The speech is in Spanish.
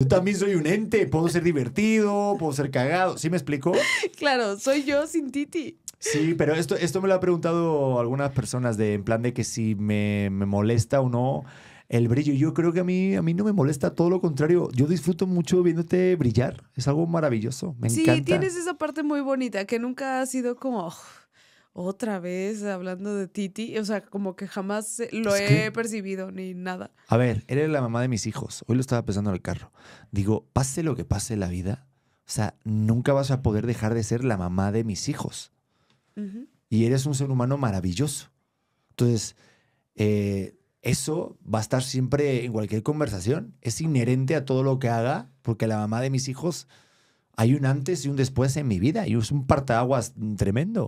Yo también soy un ente, puedo ser divertido, puedo ser cagado. ¿Sí me explico? Claro, soy yo sin Titi. Sí, pero esto, esto me lo ha preguntado algunas personas de, en plan de que si me, molesta o no el brillo. Yo creo que a mí, a mí no me molesta, todo lo contrario. Yo disfruto mucho viéndote brillar. Es algo maravilloso. Me encanta. Sí, tienes esa parte muy bonita que nunca ha sido como. Oh, otra vez hablando de Titi. O sea, como que jamás lo he percibido ni nada. A ver, eres la mamá de mis hijos. Hoy lo estaba pensando en el carro. Digo, pase lo que pase en la vida, o sea, nunca vas a poder dejar de ser la mamá de mis hijos. Y eres un ser humano maravilloso. Entonces, eh, eso va a estar siempre en cualquier conversación. Es inherente a todo lo que haga, porque la mamá de mis hijos hay un antes y un después en mi vida y es un partaguas tremendo.